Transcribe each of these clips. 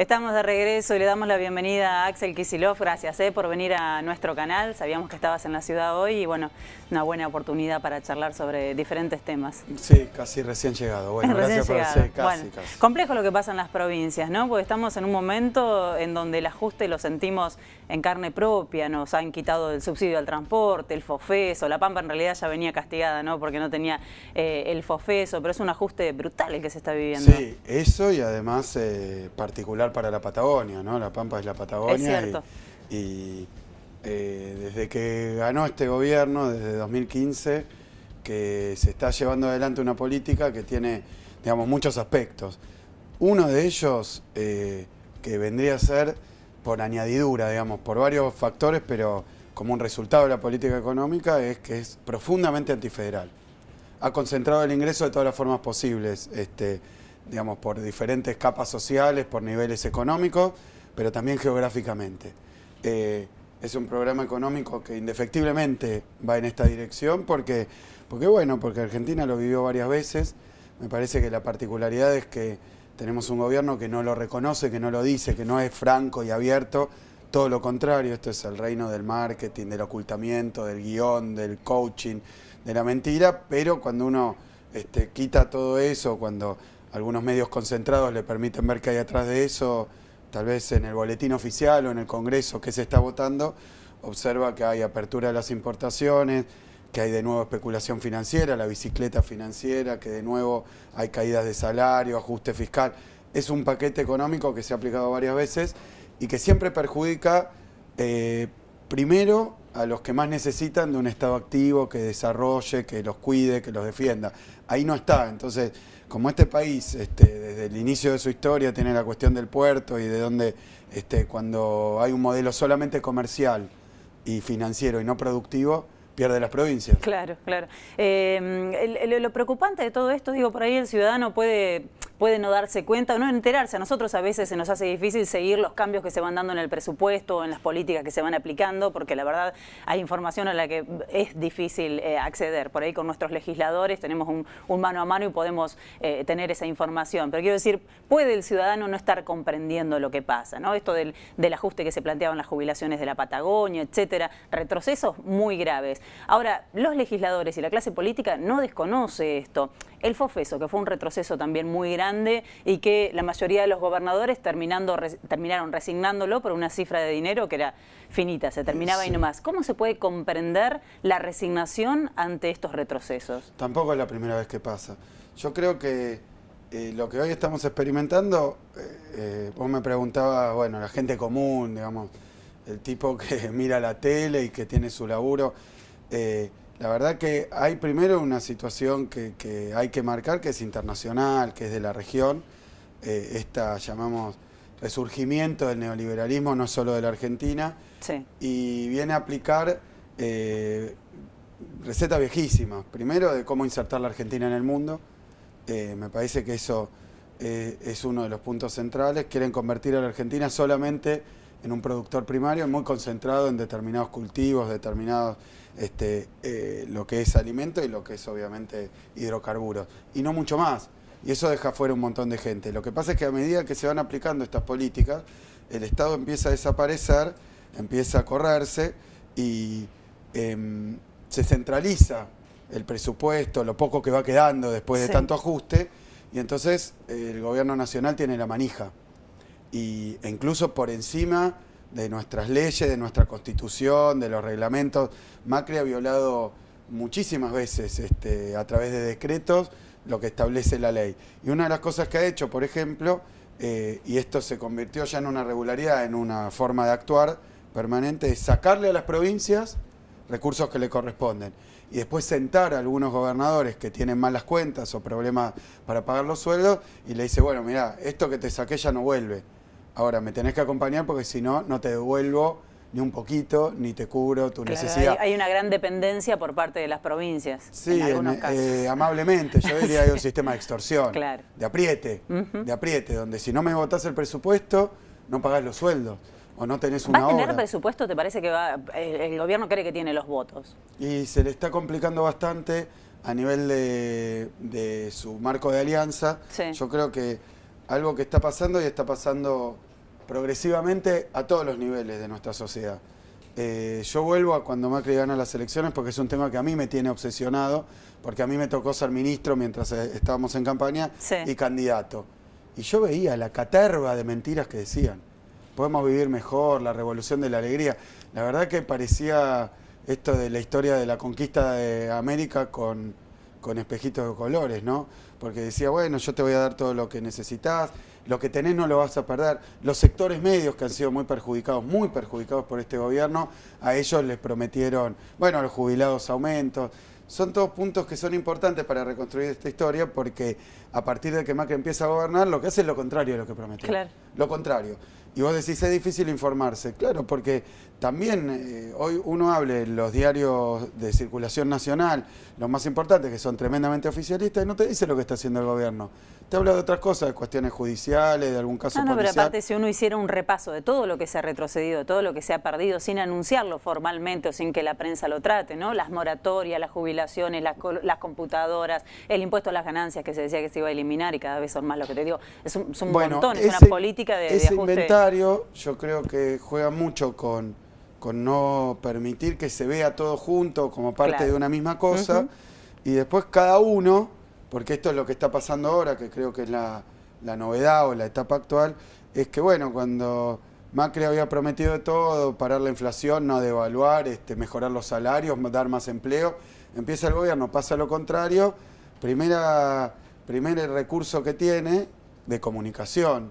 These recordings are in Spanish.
Estamos de regreso y le damos la bienvenida a Axel Kisilov. Gracias eh, por venir a nuestro canal. Sabíamos que estabas en la ciudad hoy y bueno, una buena oportunidad para charlar sobre diferentes temas. Sí, casi recién llegado. Bueno, gracias por ser casi, casi. Complejo lo que pasa en las provincias, ¿no? Porque estamos en un momento en donde el ajuste lo sentimos en carne propia, nos han quitado el subsidio al transporte, el fofeso, la Pampa en realidad ya venía castigada, ¿no? Porque no tenía eh, el fofeso, pero es un ajuste brutal el que se está viviendo. Sí, eso y además eh, particular para la Patagonia, ¿no? La Pampa es la Patagonia. Es cierto. Y, eh, desde que ganó este gobierno, desde 2015, que se está llevando adelante una política que tiene, digamos, muchos aspectos. Uno de ellos, que vendría a ser por añadidura, digamos, por varios factores, pero como un resultado de la política económica es que es profundamente antifederal. Ha concentrado el ingreso de todas las formas posibles, este, digamos, por diferentes capas sociales, por niveles económicos, pero también geográficamente. Eh, es un programa económico que indefectiblemente va en esta dirección porque, porque bueno, porque Argentina lo vivió varias veces. Me parece que la particularidad es que tenemos un gobierno que no lo reconoce, que no lo dice, que no es franco y abierto. Todo lo contrario, esto es el reino del marketing, del ocultamiento, del guión, del coaching, de la mentira, pero cuando uno este, quita todo eso, cuando algunos medios concentrados le permiten ver qué hay atrás de eso, tal vez en el boletín oficial o en el Congreso que se está votando, observa que hay apertura de las importaciones, que hay de nuevo especulación financiera, la bicicleta financiera, que de nuevo hay caídas de salario, ajuste fiscal. Es un paquete económico que se ha aplicado varias veces y que siempre perjudica eh, primero a los que más necesitan de un Estado activo que desarrolle, que los cuide, que los defienda. Ahí no está. Entonces, como este país, este, desde el inicio de su historia, tiene la cuestión del puerto y de donde, este, cuando hay un modelo solamente comercial y financiero y no productivo, Pierde las provincias. Claro, claro. Eh, lo preocupante de todo esto, digo, por ahí el ciudadano puede puede no darse cuenta o no enterarse. A nosotros a veces se nos hace difícil seguir los cambios que se van dando en el presupuesto, o en las políticas que se van aplicando, porque la verdad hay información a la que es difícil eh, acceder. Por ahí con nuestros legisladores tenemos un, mano a mano y podemos eh, tener esa información. Pero quiero decir, puede el ciudadano no estar comprendiendo lo que pasa, ¿no? Esto del, ajuste que se planteaban las jubilaciones de la Patagonia, etcétera, retrocesos muy graves. Ahora, los legisladores y la clase política no desconoce esto. El FOFESO, que fue un retroceso también muy grande, y que la mayoría de los gobernadores terminando, terminaron resignándolo por una cifra de dinero que era finita, se terminaba y no más ¿Cómo se puede comprender la resignación ante estos retrocesos? Tampoco es la primera vez que pasa. Yo creo que eh, lo que hoy estamos experimentando, eh, eh, vos me preguntabas, bueno, la gente común, digamos, el tipo que mira la tele y que tiene su laburo. La verdad que hay primero una situación que, hay que marcar, que es internacional, que es de la región. Eh, esta, llamamos, resurgimiento del neoliberalismo, no solo de la Argentina. Sí. Y viene a aplicar eh, recetas viejísimas. Primero, de cómo insertar la Argentina en el mundo. Eh, me parece que eso es uno de los puntos centrales. Quieren convertir a la Argentina solamente en un productor primario muy concentrado en determinados cultivos, determinados este, eh, lo que es alimento y lo que es obviamente hidrocarburos, y no mucho más. Y eso deja fuera un montón de gente. Lo que pasa es que a medida que se van aplicando estas políticas, el Estado empieza a desaparecer, empieza a correrse y em, se centraliza el presupuesto, lo poco que va quedando después de tanto ajuste, y entonces el gobierno nacional tiene la manija y, incluso por encima de nuestras leyes, de nuestra constitución, de los reglamentos. Macri ha violado muchísimas veces este, a través de decretos lo que establece la ley. Y una de las cosas que ha hecho, por ejemplo, eh, y esto se convirtió ya en una regularidad, en una forma de actuar permanente, es sacarle a las provincias recursos que le corresponden y después sentar a algunos gobernadores que tienen malas cuentas o problemas para pagar los sueldos y le dice, bueno, mira, esto que te saqué ya no vuelve. Ahora, me tenés que acompañar porque si no, no te devuelvo ni un poquito, ni te cubro tu necesidad. Hay, una gran dependencia por parte de las provincias. Sí, eh, eh, amablemente. Yo diría que hay un sistema de extorsión, de apriete, de apriete, donde si no me votás el presupuesto, no pagás los sueldos. O no tenés una ¿Va a tener presupuesto? ¿Te parece que va, el, gobierno cree que tiene los votos? Y se le está complicando bastante a nivel de, de su marco de alianza. Yo creo que algo que está pasando y está pasando progresivamente a todos los niveles de nuestra sociedad. Eh, yo vuelvo a cuando Macri gana las elecciones porque es un tema que a mí me tiene obsesionado, porque a mí me tocó ser ministro mientras eh, estábamos en campaña y candidato. Y yo veía la caterva de mentiras que decían. Podemos vivir mejor, la revolución de la alegría. La verdad que parecía esto de la historia de la conquista de América con, con espejitos de colores, ¿no? porque decía, bueno, yo te voy a dar todo lo que necesitas, lo que tenés no lo vas a perder. Los sectores medios que han sido muy perjudicados, muy perjudicados por este gobierno, a ellos les prometieron, bueno, los jubilados aumentos. Son todos puntos que son importantes para reconstruir esta historia porque a partir de que Macri empieza a gobernar, lo que hace es lo contrario de lo que prometió. Claro. Lo contrario. Y vos decís, es difícil informarse. Claro, porque también eh, hoy uno hable los diarios de circulación nacional, los más importantes, que son tremendamente oficialistas, y no te dice lo que está haciendo el gobierno. Te habla de otras cosas, de cuestiones judiciales, de algún caso No, no, pero aparte si uno hiciera un repaso de todo lo que se ha retrocedido, todo lo que se ha perdido sin anunciarlo formalmente o sin que la prensa lo trate, ¿no? Las moratorias, las jubilaciones, las, las computadoras, el impuesto a las ganancias que se decía que se iba a eliminar y cada vez son más lo que te digo. Es un, montón, es una política de, ese inventario yo creo que juega mucho con con no permitir que se vea todo junto como parte de una misma cosa. Y después cada uno, porque esto es lo que está pasando ahora, que creo que es la, la novedad o la etapa actual, es que bueno, cuando Macri había prometido todo, parar la inflación, no devaluar, este, mejorar los salarios, dar más empleo, empieza el gobierno, pasa lo contrario, primera, primer recurso que tiene de comunicación,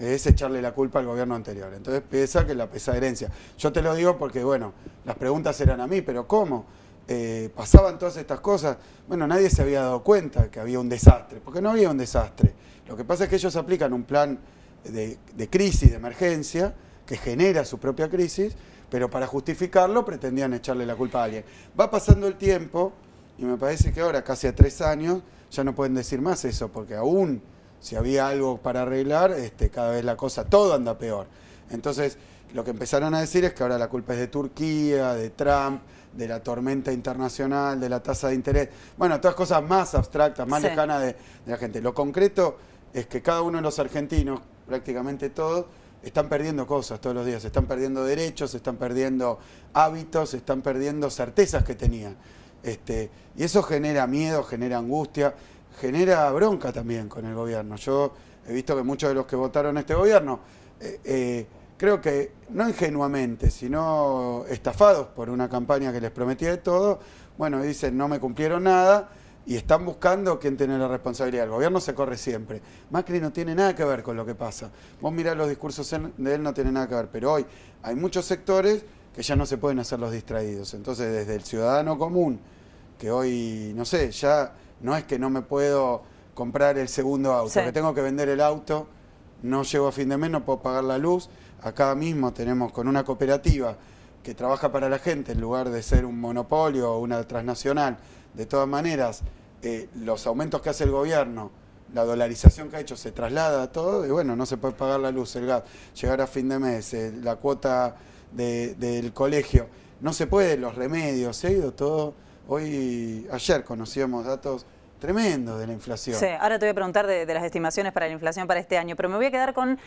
es echarle la culpa al gobierno anterior. Entonces piensa que la pesa herencia. Yo te lo digo porque, bueno, las preguntas eran a mí, pero ¿cómo? Eh, pasaban todas estas cosas. Bueno, nadie se había dado cuenta que había un desastre, porque no había un desastre. Lo que pasa es que ellos aplican un plan de, de crisis, de emergencia, que genera su propia crisis, pero para justificarlo pretendían echarle la culpa a alguien. Va pasando el tiempo, y me parece que ahora, casi a tres años, ya no pueden decir más eso, porque aún si había algo para arreglar, este, cada vez la cosa, todo anda peor. Entonces, lo que empezaron a decir es que ahora la culpa es de Turquía, de Trump, de la tormenta internacional, de la tasa de interés. Bueno, todas cosas más abstractas, más lejanas de, la gente. Lo concreto es que cada uno de los argentinos, prácticamente todos, están perdiendo cosas todos los días. Están perdiendo derechos, están perdiendo hábitos, están perdiendo certezas que tenían. Este, y eso genera miedo, genera angustia, genera bronca también con el gobierno. Yo he visto que muchos de los que votaron este gobierno, eh, eh, creo que no ingenuamente, sino estafados por una campaña que les prometía de todo, bueno, dicen no me cumplieron nada y están buscando quién tiene la responsabilidad. El gobierno se corre siempre. Macri no tiene nada que ver con lo que pasa. Vos mirá los discursos de él, no tiene nada que ver. Pero hoy hay muchos sectores que ya no se pueden hacer los distraídos. Entonces, desde el ciudadano común, que hoy, no sé, ya no es que no me puedo comprar el segundo auto, que tengo que vender el auto, no llego a fin de mes, no puedo pagar la luz. Acá mismo tenemos con una cooperativa que trabaja para la gente en lugar de ser un monopolio o una transnacional. De todas maneras, eh, los aumentos que hace el gobierno, la dolarización que ha hecho, se traslada a todo y bueno, no se puede pagar la luz, el gas, llegar a fin de mes, eh, la cuota del colegio. No se puede, los remedios, se ha ido todo Hoy, ayer conocíamos datos tremendos de la inflación. Sí, ahora te voy a preguntar de, de las estimaciones para la inflación para este año, pero me voy a quedar con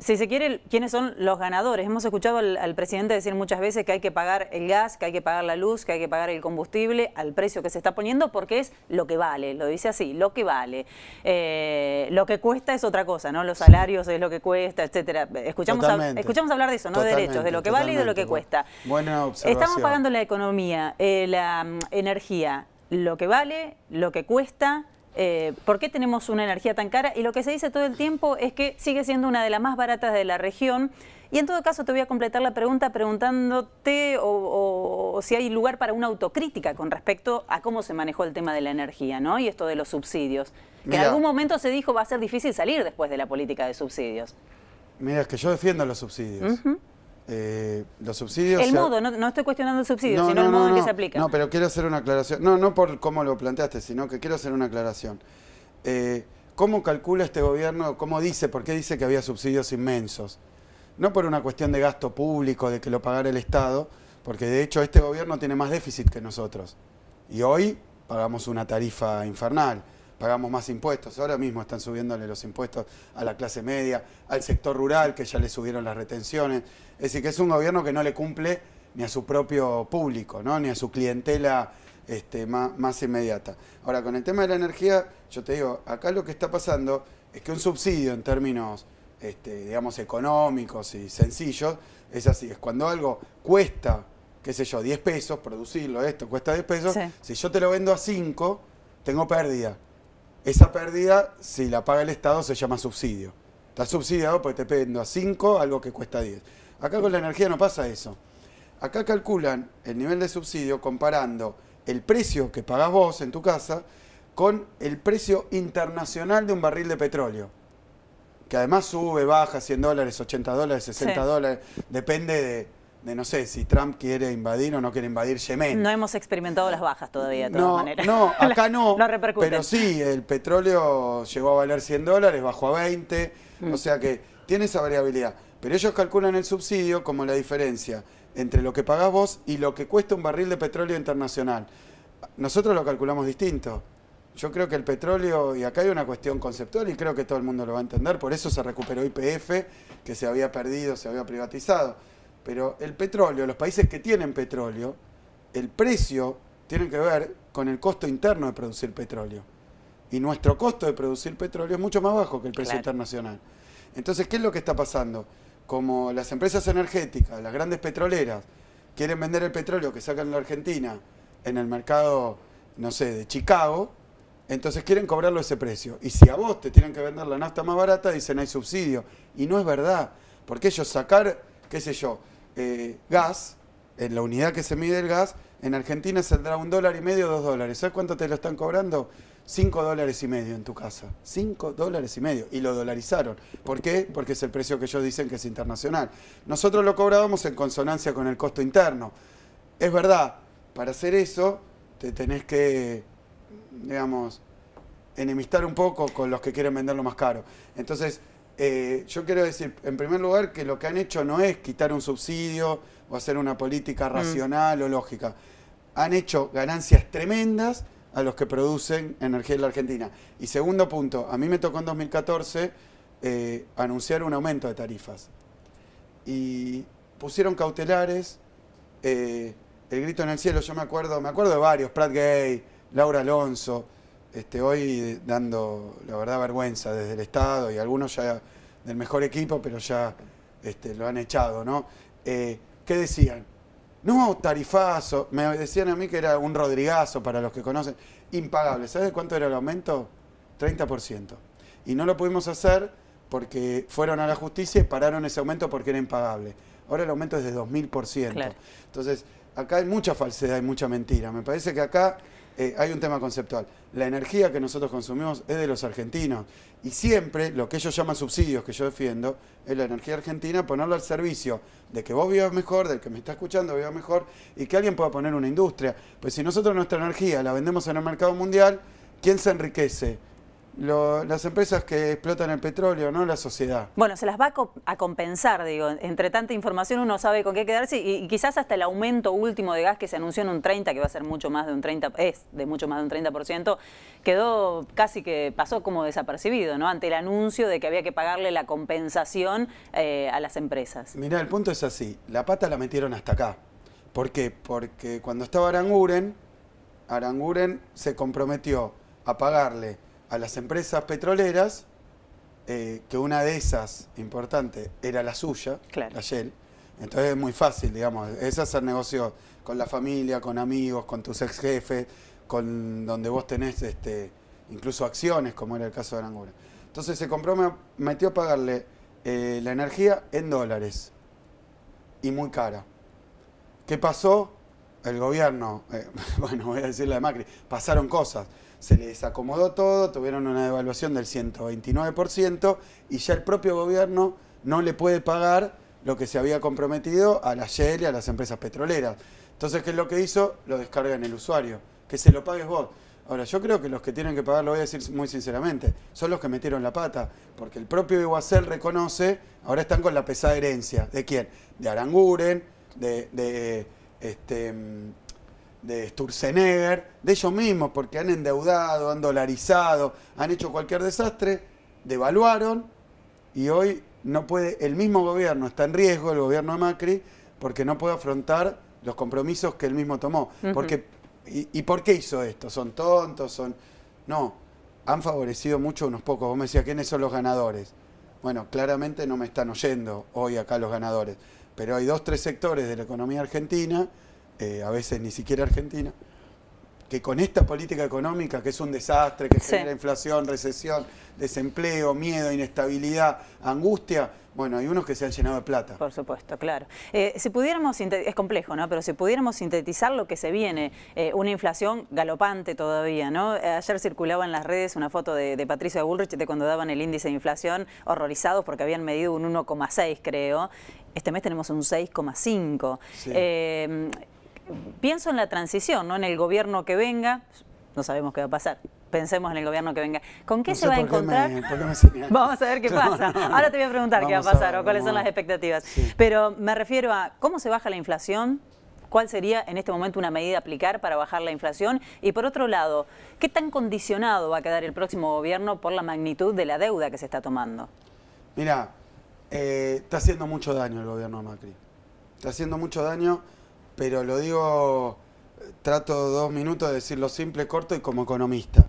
si se quiere, ¿quiénes son los ganadores? Hemos escuchado al, presidente decir muchas veces que hay que pagar el gas, que hay que pagar la luz, que hay que pagar el combustible al precio que se está poniendo porque es lo que vale, lo dice así, lo que vale. Eh, lo que cuesta es otra cosa, ¿no? Los salarios es lo que cuesta, etcétera. Escuchamos, escuchamos hablar de eso, ¿no? De derechos, de lo que vale y de lo que cuesta. Buena observación. Estamos pagando la economía, eh, la mm, energía, lo que vale, lo que cuesta eh, por qué tenemos una energía tan cara y lo que se dice todo el tiempo es que sigue siendo una de las más baratas de la región. Y en todo caso te voy a completar la pregunta preguntándote o, si hay lugar para una autocrítica con respecto a cómo se manejó el tema de la energía ¿no? y esto de los subsidios. Que en algún momento se dijo va a ser difícil salir después de la política de subsidios. Mira, es que yo defiendo los subsidios. Eh, los subsidios. El modo, no, estoy cuestionando el subsidio, sino el modo en que se aplica. No, pero quiero hacer una aclaración. No, no por cómo lo planteaste, sino que quiero hacer una aclaración. Eh, ¿Cómo calcula este gobierno, cómo dice, por qué dice que había subsidios inmensos? No por una cuestión de gasto público, de que lo pagara el Estado, porque de hecho este gobierno tiene más déficit que nosotros. Y hoy pagamos una tarifa infernal, pagamos más impuestos. Ahora mismo están subiéndole los impuestos a la clase media, al sector rural, que ya le subieron las retenciones. Es decir, que es un gobierno que no le cumple ni a su propio público, ¿no? ni a su clientela este, más, inmediata. Ahora, con el tema de la energía, yo te digo, acá lo que está pasando es que un subsidio en términos, este, digamos, económicos y sencillos, es así, es cuando algo cuesta, qué sé yo, 10 pesos, producirlo, esto cuesta 10 pesos, si yo te lo vendo a 5, tengo pérdida. Esa pérdida, si la paga el Estado, se llama subsidio. Está subsidiado porque te vendo a 5 algo que cuesta 10. Acá con la energía no pasa eso. Acá calculan el nivel de subsidio comparando el precio que pagás vos en tu casa con el precio internacional de un barril de petróleo. Que además sube, baja 100 dólares, 80 dólares, 60 dólares. Depende de, no sé, si Trump quiere invadir o no quiere invadir Yemen. No hemos experimentado las bajas todavía, de todas no, maneras. No, acá no. Pero sí, el petróleo llegó a valer 100 dólares, bajó a 20. Mm. O sea que tiene esa variabilidad. Pero ellos calculan el subsidio como la diferencia entre lo que pagás vos y lo que cuesta un barril de petróleo internacional. Nosotros lo calculamos distinto. Yo creo que el petróleo, y acá hay una cuestión conceptual y creo que todo el mundo lo va a entender, por eso se recuperó IPF, que se había perdido, se había privatizado. Pero el petróleo, los países que tienen petróleo, el precio tiene que ver con el costo interno de producir petróleo. Y nuestro costo de producir petróleo es mucho más bajo que el precio internacional. Entonces, ¿qué es lo que está pasando? como las empresas energéticas, las grandes petroleras, quieren vender el petróleo que sacan en la Argentina en el mercado, no sé, de Chicago, entonces quieren cobrarlo ese precio. Y si a vos te tienen que vender la nafta más barata, dicen hay subsidio. Y no es verdad, porque ellos sacar, qué sé yo, eh, gas, en la unidad que se mide el gas, en Argentina saldrá un dólar y medio, dos dólares. ¿Sabes cuánto te lo están cobrando? Cinco dólares y medio en tu casa. Cinco dólares y medio. Y lo dolarizaron. ¿Por qué? Porque es el precio que ellos dicen que es internacional. Nosotros lo cobrábamos en consonancia con el costo interno. Es verdad, para hacer eso te tenés que, digamos, enemistar un poco con los que quieren venderlo más caro. Entonces, eh, yo quiero decir, en primer lugar, que lo que han hecho no es quitar un subsidio, o hacer una política mm. racional o lógica. Han hecho ganancias tremendas a los que producen energía en la Argentina. Y segundo punto, a mí me tocó en 2014 eh, anunciar un aumento de tarifas. Y pusieron cautelares, eh, el grito en el cielo, yo me acuerdo, me acuerdo de varios, Pratt Gay, Laura Alonso, este, hoy dando, la verdad, vergüenza desde el Estado y algunos ya del mejor equipo, pero ya este, lo han echado, ¿no? Eh, ¿Qué decían, no, tarifazo, me decían a mí que era un rodrigazo para los que conocen, impagable. ¿Sabes cuánto era el aumento? 30%. Y no lo pudimos hacer porque fueron a la justicia y pararon ese aumento porque era impagable. Ahora el aumento es de 2.000%. Entonces, acá hay mucha falsedad y mucha mentira. Me parece que acá eh, hay un tema conceptual. La energía que nosotros consumimos es de los argentinos. Y siempre lo que ellos llaman subsidios, que yo defiendo, es la energía argentina, ponerla al servicio de que vos vivas mejor, del que me está escuchando viva mejor, y que alguien pueda poner una industria. Pues si nosotros nuestra energía la vendemos en el mercado mundial, ¿quién se enriquece? las empresas que explotan el petróleo, no la sociedad. Bueno, se las va a, compensar, digo. Entre tanta información uno sabe con qué quedarse y, quizás hasta el aumento último de gas que se anunció en un 30, que va a ser mucho más de un 30, es de mucho más de un 30%, quedó casi que pasó como desapercibido, ¿no? Ante el anuncio de que había que pagarle la compensación eh, a las empresas. Mirá, el punto es así. La pata la metieron hasta acá. ¿Por qué? Porque cuando estaba Aranguren, Aranguren se comprometió a pagarle a las empresas petroleras, eh, que una de esas importantes era la suya, la Shell. Entonces es muy fácil, digamos, es hacer negocio con la familia, con amigos, con tus ex jefes, con donde vos tenés este, incluso acciones, como era el caso de Arangura. Entonces se compró, metió a pagarle eh, la energía en dólares y muy cara. ¿Qué pasó? El gobierno, eh, bueno, voy a decirle de Macri, pasaron cosas se les acomodó todo, tuvieron una devaluación del 129% y ya el propio gobierno no le puede pagar lo que se había comprometido a la Shell y a las empresas petroleras. Entonces, ¿qué es lo que hizo? Lo descargan en el usuario, que se lo pagues vos. Ahora, yo creo que los que tienen que pagar, lo voy a decir muy sinceramente, son los que metieron la pata, porque el propio Iguacel reconoce, ahora están con la pesada herencia. ¿De quién? De Aranguren, de, de este, mm, de Sturzenegger, de ellos mismos, porque han endeudado, han dolarizado, han hecho cualquier desastre, devaluaron y hoy no puede, el mismo gobierno está en riesgo, el gobierno de Macri, porque no puede afrontar los compromisos que él mismo tomó. porque, y, y, por qué hizo esto? ¿Son tontos? ¿Son.? No, han favorecido mucho unos pocos. Vos me decías, ¿quiénes son los ganadores? Bueno, claramente no me están oyendo hoy acá los ganadores, pero hay dos, tres sectores de la economía argentina eh, a veces ni siquiera Argentina, que con esta política económica, que es un desastre, que genera inflación, recesión, desempleo, miedo, inestabilidad, angustia, bueno, hay unos que se han llenado de plata. Por supuesto, claro. Eh, si pudiéramos, es complejo, ¿no? Pero si pudiéramos sintetizar lo que se viene, eh, una inflación galopante todavía, ¿no? Ayer circulaba en las redes una foto de, de Patricia Bullrich de cuando daban el índice de inflación, horrorizados porque habían medido un 1,6, creo. Este mes tenemos un 6,5 pienso en la transición, no en el gobierno que venga, no sabemos qué va a pasar. Pensemos en el gobierno que venga. ¿Con qué se va a encontrar? vamos a ver qué pasa. Ahora te voy a preguntar qué va a pasar o cuáles son las expectativas. Pero me refiero a cómo se baja la inflación, cuál sería en este momento una medida aplicar para bajar la inflación y por otro lado, ¿qué tan condicionado va a quedar el próximo gobierno por la magnitud de la deuda que se está tomando? Mira, eh, está haciendo mucho daño el gobierno de Macri. Está haciendo mucho daño pero lo digo, trato dos minutos de decirlo simple, corto y como economista.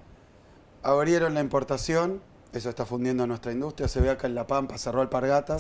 Abrieron la importación, eso está fundiendo nuestra industria, se ve acá en La Pampa, cerró el Pargata.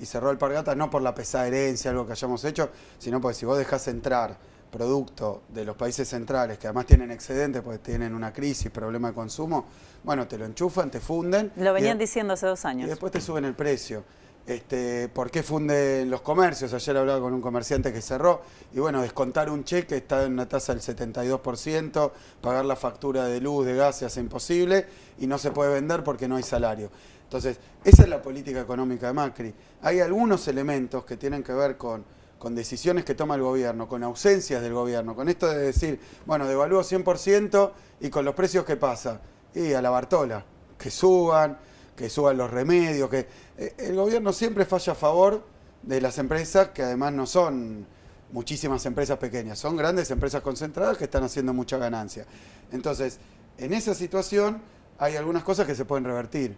y cerró el Pargata no por la pesada herencia, algo que hayamos hecho, sino porque si vos dejás entrar producto de los países centrales, que además tienen excedentes porque tienen una crisis, problema de consumo, bueno, te lo enchufan, te funden. Lo venían diciendo hace dos años. Y después te suben el precio. Este, ¿Por qué funden los comercios? Ayer hablaba con un comerciante que cerró y bueno, descontar un cheque está en una tasa del 72%, pagar la factura de luz, de gas se hace imposible y no se puede vender porque no hay salario. Entonces, esa es la política económica de Macri. Hay algunos elementos que tienen que ver con, con decisiones que toma el gobierno, con ausencias del gobierno, con esto de decir, bueno, devalúo 100% y con los precios que pasa, y a la Bartola, que suban, que suban los remedios, que eh, el gobierno siempre falla a favor de las empresas, que además no son muchísimas empresas pequeñas, son grandes empresas concentradas que están haciendo mucha ganancia. Entonces, en esa situación hay algunas cosas que se pueden revertir.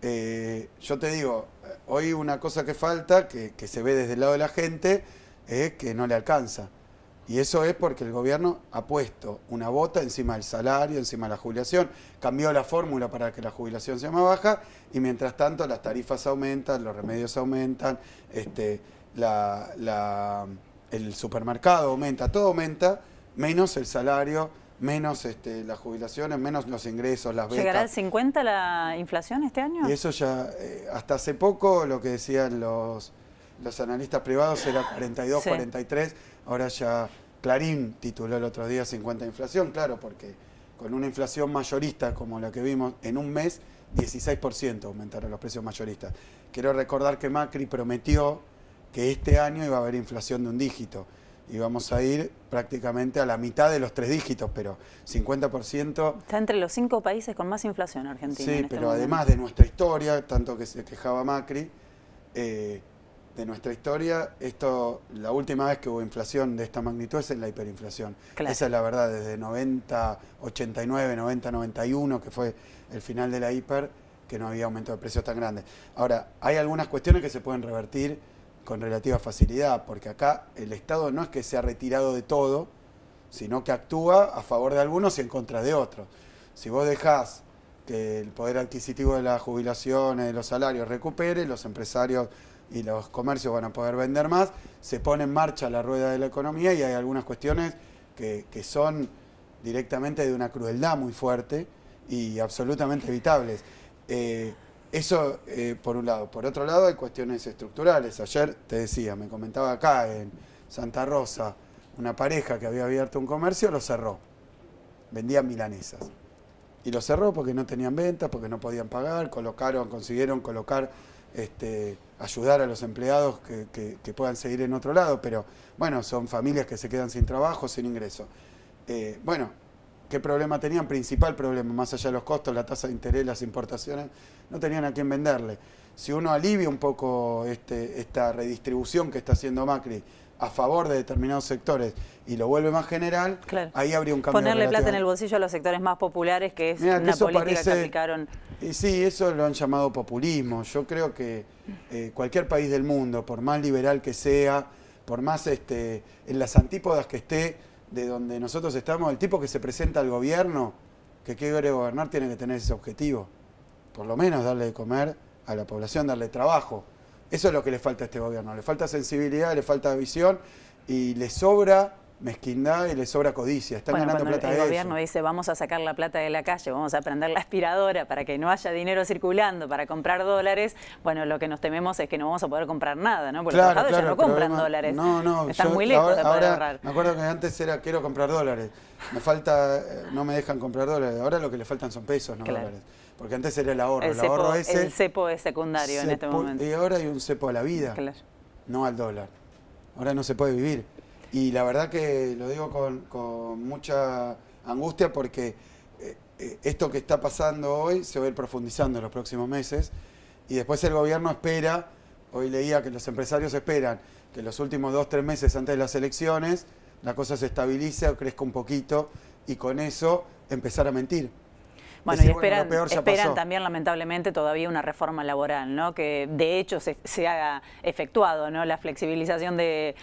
Eh, yo te digo, hoy una cosa que falta, que, que, se ve desde el lado de la gente, es que no le alcanza. Y eso es porque el gobierno ha puesto una bota encima del salario, encima de la jubilación, cambió la fórmula para que la jubilación sea más baja y mientras tanto las tarifas aumentan, los remedios aumentan, este, el supermercado aumenta, todo aumenta, menos el salario, menos este, las jubilaciones, menos los ingresos, las ventas. ¿Llegará al 50 la inflación este año? Y eso ya, eh, hasta hace poco lo que decían los, los analistas privados era 42, 43 Ahora ya Clarín tituló el otro día 50 inflación, claro, porque con una inflación mayorista como la que vimos en un mes, 16% aumentaron los precios mayoristas. Quiero recordar que Macri prometió que este año iba a haber inflación de un dígito y vamos a ir prácticamente a la mitad de los tres dígitos, pero 50%... Está entre los cinco países con más inflación Argentina. Sí, este pero además de nuestra historia, tanto que se quejaba Macri, eh, de nuestra historia, esto, la última vez que hubo inflación de esta magnitud es en la hiperinflación. Esa es la verdad, desde 90, 89, 90, 91, que fue el final de la hiper, que no había aumento de precios tan grande. Ahora, hay algunas cuestiones que se pueden revertir con relativa facilidad, porque acá el Estado no es que se ha retirado de todo, sino que actúa a favor de algunos y en contra de otros. Si vos dejás que el poder adquisitivo de las jubilaciones, de los salarios recupere, los empresarios y los comercios van a poder vender más, se pone en marcha la rueda de la economía y hay algunas cuestiones que, son directamente de una crueldad muy fuerte y absolutamente evitables. Eh, eso eh, por un lado. Por otro lado hay cuestiones estructurales. Ayer te decía, me comentaba acá en Santa Rosa, una pareja que había abierto un comercio lo cerró. Vendían milanesas. Y lo cerró porque no tenían ventas, porque no podían pagar, colocaron, consiguieron colocar este, ayudar a los empleados que, puedan seguir en otro lado, pero bueno, son familias que se quedan sin trabajo, sin ingreso. Eh, bueno, ¿qué problema tenían? Principal problema, más allá de los costos, la tasa de interés, las importaciones, no tenían a quién venderle. Si uno alivia un poco este, esta redistribución que está haciendo Macri, a favor de determinados sectores y lo vuelve más general, ahí habría un cambio. Ponerle plata en el bolsillo a los sectores más populares, que es una política que aplicaron. Y sí, eso lo han llamado populismo. Yo creo que eh, cualquier país del mundo, por más liberal que sea, por más este, en las antípodas que esté de donde nosotros estamos, el tipo que se presenta al gobierno, que quiere gobernar, tiene que tener ese objetivo. Por lo menos darle de comer a la población, darle trabajo. Eso es lo que le falta a este gobierno. Le falta sensibilidad, le falta visión y le sobra mezquindad y le sobra codicia. Están ganando plata el, el gobierno dice, vamos a sacar la plata de la calle, vamos a prender la aspiradora para que no haya dinero circulando para comprar dólares, bueno, lo que nos tememos es que no vamos a poder comprar nada, ¿no? Porque los claro, ya no compran dólares. No, Están muy lejos de poder ahorrar. Me acuerdo que antes era, quiero comprar dólares. Me falta, eh, no me dejan comprar dólares. Ahora lo que le faltan son pesos, no dólares. Porque antes era el ahorro. El, ahorro ese, el cepo es secundario en este momento. Y ahora hay un cepo a la vida, no al dólar. Ahora no se puede vivir. Y la verdad que lo digo con, con mucha angustia porque eh, eh, esto que está pasando hoy se va a ir profundizando en los próximos meses y después el gobierno espera, hoy leía que los empresarios esperan que los últimos dos, tres meses antes de las elecciones la cosa se estabilice o crezca un poquito y con eso empezar a mentir. Bueno, y esperan, también, lamentablemente, todavía una reforma laboral, ¿no? Que de hecho se, se ha efectuado, ¿no? La flexibilización de,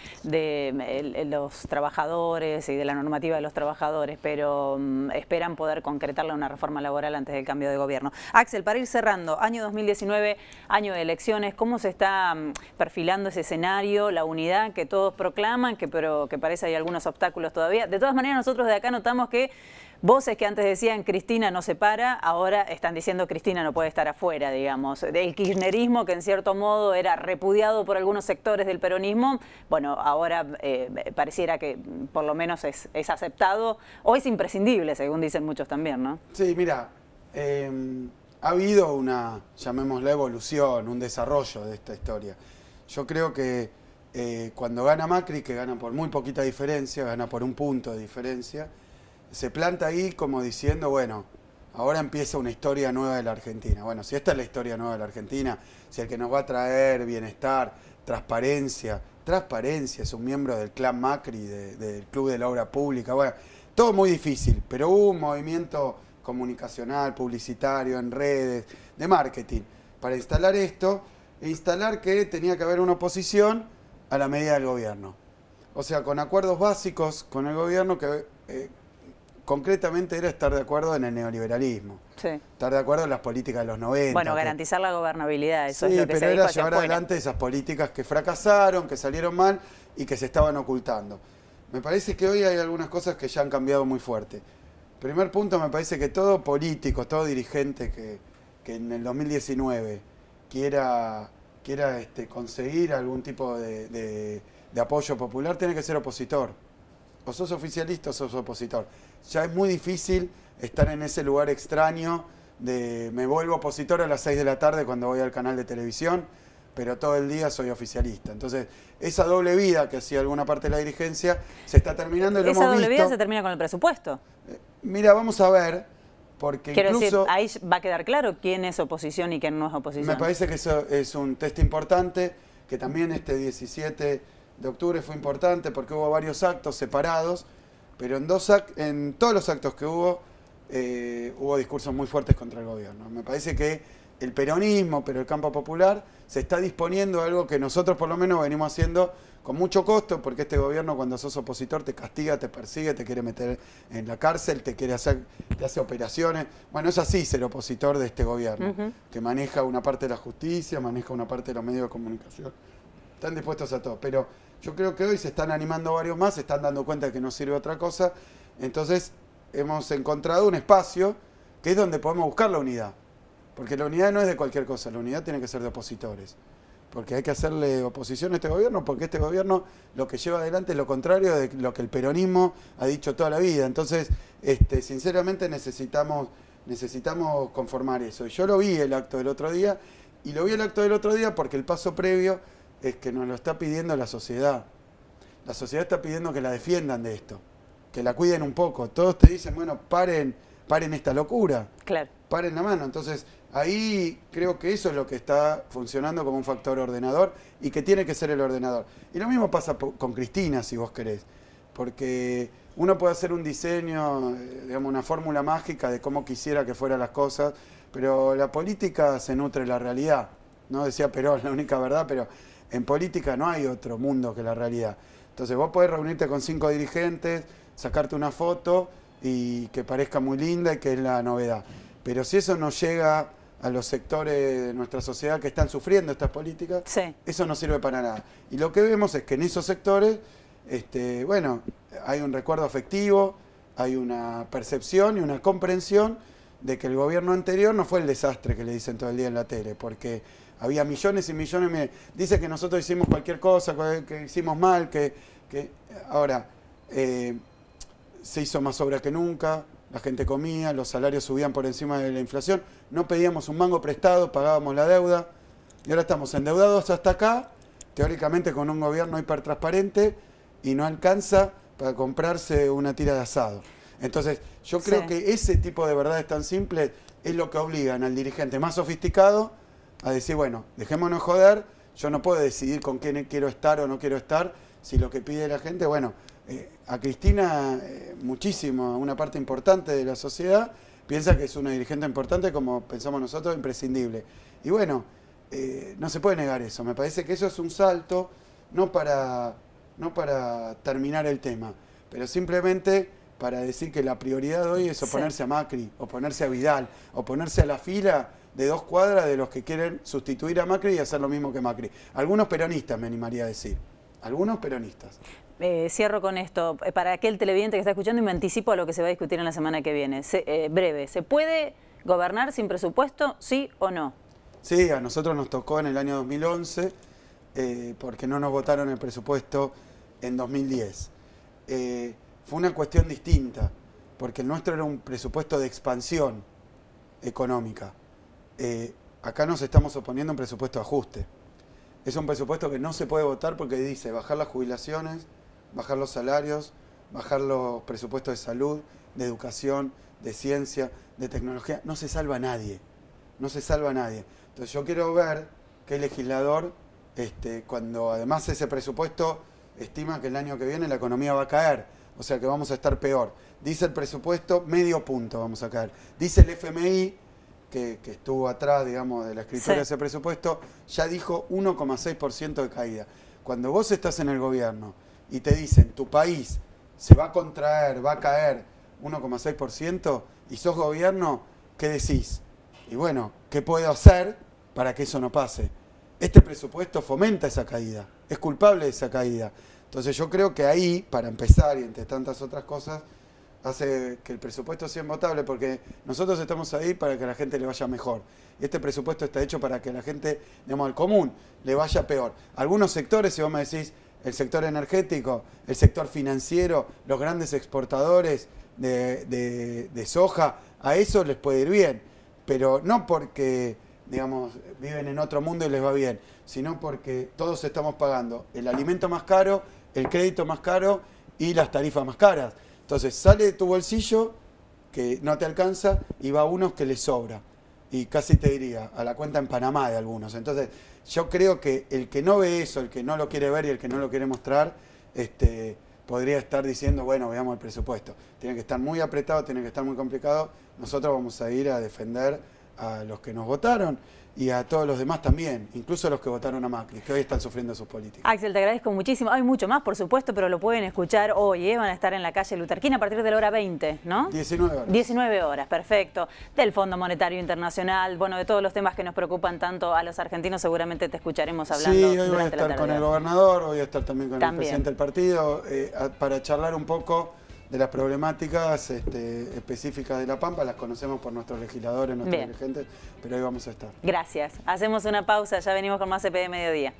los trabajadores y de la normativa de los trabajadores, pero mm, esperan poder concretarla una reforma laboral antes del cambio de gobierno. Axel, para ir cerrando, año 2019, año de elecciones, ¿cómo se está mm, perfilando ese escenario, la unidad que todos proclaman, que, pero que parece hay algunos obstáculos todavía? De todas maneras, nosotros de acá notamos que Voces que antes decían Cristina no se para, ahora están diciendo Cristina no puede estar afuera, digamos. Del kirchnerismo, que en cierto modo era repudiado por algunos sectores del peronismo, bueno, ahora eh, pareciera que por lo menos es, aceptado o es imprescindible, según dicen muchos también, ¿no? Sí, mira, em, ha habido una, llamémosla evolución, un desarrollo de esta historia. Yo creo que eh, cuando gana Macri, que gana por muy poquita diferencia, gana por un punto de diferencia, se planta ahí como diciendo, bueno, ahora empieza una historia nueva de la Argentina. Bueno, si esta es la historia nueva de la Argentina, si el que nos va a traer bienestar, transparencia, transparencia, es un miembro del clan Macri, del Club de la Obra Pública, bueno, todo muy difícil, pero hubo un movimiento comunicacional, publicitario, en redes, de marketing, para instalar esto, e instalar que tenía que haber una oposición a la medida del gobierno. O sea, con acuerdos básicos con el gobierno que eh, concretamente era estar de acuerdo en el neoliberalismo. Estar de acuerdo en las políticas de los 90. Bueno, garantizar la gobernabilidad, eso es lo que pero era llevar adelante esas políticas que fracasaron, que salieron mal y que se estaban ocultando. Me parece que hoy hay algunas cosas que ya han cambiado muy fuerte. Primer punto, me parece que todo político, todo dirigente que, en el 2019 quiera, quiera este, conseguir algún tipo de, de apoyo popular tiene que ser opositor. O sos oficialista o sos opositor ya es muy difícil estar en ese lugar extraño de me vuelvo opositor a las 6 de la tarde cuando voy al canal de televisión, pero todo el día soy oficialista. Entonces, esa doble vida que hacía alguna parte de la dirigencia se está terminando y Esa doble vida se termina con el presupuesto. Eh, mira, vamos a ver, porque Quiero Decir, ahí va a quedar claro quién es oposición y quién no es oposición. Me parece que eso es un test importante, que también este 17 de octubre fue importante porque hubo varios actos separados pero en, en todos los actos que hubo, eh, hubo discursos muy fuertes contra el gobierno. Me parece que el peronismo, pero el campo popular, se está disponiendo a algo que nosotros por lo menos venimos haciendo con mucho costo, porque este gobierno cuando sos opositor te castiga, te persigue, te quiere meter en la cárcel, te quiere hacer, te hace operaciones. Bueno, es así ser opositor de este gobierno, que maneja una parte de la justicia, maneja una parte de los medios de comunicación. Están dispuestos a todo, pero yo creo que hoy se están animando varios más, se están dando cuenta que no sirve otra cosa. Entonces hemos encontrado un espacio que es donde podemos buscar la unidad. Porque la unidad no es de cualquier cosa, la unidad tiene que ser de opositores. Porque hay que hacerle oposición a este gobierno, porque este gobierno lo que lleva adelante es lo contrario de lo que el peronismo ha dicho toda la vida. Entonces, este, sinceramente necesitamos, necesitamos conformar eso. Y yo lo vi el acto del otro día, y lo vi el acto del otro día porque el paso previo es que nos lo está pidiendo la sociedad. La sociedad está pidiendo que la defiendan de esto, que la cuiden un poco. Todos te dicen, bueno, paren, paren esta locura. Claro. Paren la mano. Entonces, ahí creo que eso es lo que está funcionando como un factor ordenador y que tiene que ser el ordenador. Y lo mismo pasa con Cristina, si vos querés, porque uno puede hacer un diseño, eh, digamos, una fórmula mágica de cómo quisiera que fueran las cosas, pero la política se nutre la realidad. No decía Perón la única verdad, pero en política no hay otro mundo que la realidad. Entonces vos podés reunirte con cinco dirigentes, sacarte una foto y que parezca muy linda y que es la novedad. Pero si eso no llega a los sectores de nuestra sociedad que están sufriendo estas políticas, eso no sirve para nada. Y lo que vemos es que en esos sectores, este, bueno, hay un recuerdo afectivo, hay una percepción y una comprensión de que el gobierno anterior no fue el desastre que le dicen todo el día en la tele, porque había millones y millones. dice que nosotros hicimos cualquier cosa, que hicimos mal, que. ahora, eh, se hizo más obra que nunca, la gente comía, los salarios subían por encima de la inflación, no pedíamos un mango prestado, pagábamos la deuda. Y ahora estamos endeudados hasta acá, teóricamente con un gobierno hipertransparente y no alcanza para comprarse una tira de asado. Entonces, yo creo que ese tipo de verdades tan simples es lo que obligan al dirigente más sofisticado a decir, bueno, dejémonos joder, yo no puedo decidir con quién quiero estar o no quiero estar, si lo que pide la gente, bueno, eh, a Cristina eh, muchísimo, una parte importante de la sociedad, piensa que es una dirigente importante como pensamos nosotros, imprescindible. Y bueno, eh, no se puede negar eso, me parece que eso es un salto, no para, no para terminar el tema, pero simplemente para decir que la prioridad de hoy es oponerse a Macri, oponerse a Vidal, oponerse a la fila de dos cuadras de los que quieren sustituir a Macri y hacer lo mismo que Macri. Algunos peronistas, me animaría a decir. Algunos peronistas. Eh, cierro con esto. Eh, para aquel televidente que está escuchando y me anticipo a lo que se va a discutir en la semana que viene. Eh, breve, ¿se puede gobernar sin presupuesto, sí o no? Sí, a nosotros nos tocó en el año 2011 porque no nos votaron el presupuesto en 2010. fue una cuestión distinta porque el nuestro era un presupuesto de expansión económica. Eh, acá nos estamos oponiendo a un presupuesto de ajuste. Es un presupuesto que no se puede votar porque dice bajar las jubilaciones, bajar los salarios, bajar los presupuestos de salud, de educación, de ciencia, de tecnología. No se salva a nadie. No se salva a nadie. Entonces yo quiero ver que el legislador, este, cuando además ese presupuesto estima que el año que viene la economía va a caer, o sea que vamos a estar peor. Dice el presupuesto, medio punto vamos a caer. Dice el FMI que, estuvo atrás, digamos, de la escritura de ese presupuesto, ya dijo 1,6% de caída. Cuando vos estás en el gobierno y te dicen, tu país se va a contraer, va a caer 1,6%, y sos gobierno, ¿qué decís? Y bueno, ¿qué puedo hacer para que eso no pase? Este presupuesto fomenta esa caída, es culpable de esa caída. Entonces yo creo que ahí, para empezar y entre tantas otras cosas, hace que el presupuesto sea imbotable porque nosotros estamos ahí para que la gente le vaya mejor. Este presupuesto está hecho para que la gente, digamos, al común, le vaya peor. Algunos sectores, si vos me decís, el sector energético, el sector financiero, los grandes exportadores de soja, a eso les puede ir bien, pero no porque, digamos, viven en otro mundo y les va bien, sino porque todos estamos pagando el alimento más caro, el crédito más caro y las tarifas más caras. Entonces sale de tu bolsillo que no te alcanza y va a unos que le sobra. Y casi te diría, a la cuenta en Panamá de algunos. Entonces yo creo que el que no ve eso, el que no lo quiere ver y el que no lo quiere mostrar, este, podría estar diciendo, bueno, veamos el presupuesto. Tiene que estar muy apretado, tiene que estar muy complicado. Nosotros vamos a ir a defender a los que nos votaron y a todos los demás también, incluso a los que votaron a Macri, que hoy están sufriendo sus políticas. Axel, te agradezco muchísimo. Hay mucho más, por supuesto, pero lo pueden escuchar hoy. ¿eh? Van a estar en la calle Luterquina a partir de la hora 20, ¿no? 19 horas. 19 horas, perfecto. Del Fondo Monetario Internacional, bueno, de todos los temas que nos preocupan tanto a los argentinos, seguramente te escucharemos hablando. Sí, hoy voy a estar con el gobernador, hoy voy a estar también con el presidente del partido, eh, para charlar un poco de las problemáticas este, específicas de La Pampa, las conocemos por nuestros legisladores, nuestros dirigentes, pero ahí vamos a estar. Gracias. Hacemos una pausa, ya venimos con más de Mediodía.